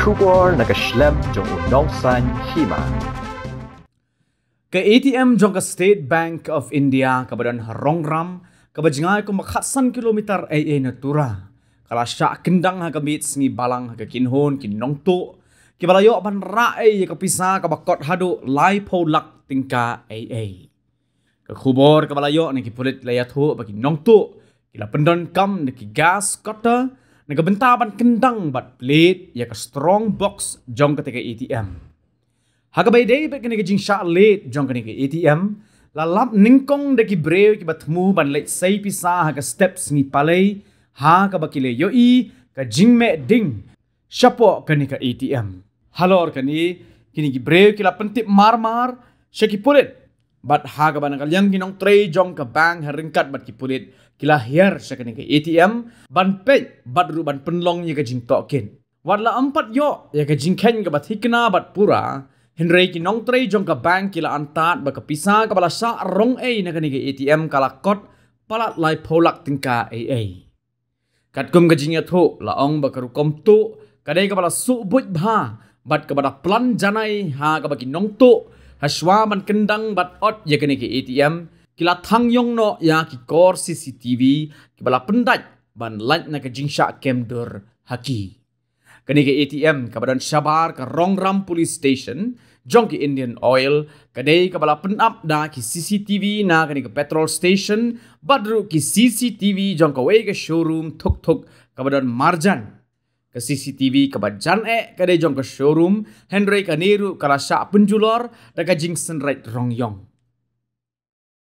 Kubor nagaslem jong unong san hima. Ke ATM jong ke State Bank of India kabadan rongram kabajngai ko makhasan kilometer AA natura. Kala syak kendang ha kamit sngi balang ha kinhon kinong tu Ki balayo ban ra ai ye kapisa kabakot hadu lai polak tingka AA. Ke kubor kabalayo ne ki pulit layat ho bagi nong tu Kila pendon kam ne ki gas kotter nagabantaban kendang bat plate ya ke strong box jong ketika ATM. Haga bay day pa kini kajing sha late jong kini ka ATM. Lalap ningkong deki brew ki batmu ban late say pisa haga steps ni palay ha ka bakile yo i ka jing me ding shapo kini ATM. Halor kani kini ki brew ki la pentip marmar mar shaki pulit bat haga bana kalyang ginong trey jong ka bang haringkat bat ki pulit kila hier sekening ke ATM ban pe bat ru ban penlong ye ka jing token warla empat yo ye ya ka jing ken ka bat hikna bat pura hinrei ki nong trey jong ka bang kila antat ba ka pisa ka bala sa rong ei na kening ke ATM kala kot palat lai polak tingka AA kat kum ka jing yatho la ong ba ka ru kom tu ka dei ka bala su buj bha bat ka bala plan janai ha ka ba ki nong tu haswa man kendang bat ot ye kene ke ATM kila thang yong no ya ki kor CCTV ki bala pendat ban lain na ke jingsha kem dur haki kene ke ATM ka badan sabar ka rongram police station jong ki Indian Oil kade ka bala penap na ki CCTV na kene ke petrol station badru ki CCTV jong ka wege showroom thuk thuk ka badan marjan ke CCTV ke bajan e ke dejong ke showroom Henry ke niru ke rasa penjulor dan ke jingsen rong yong.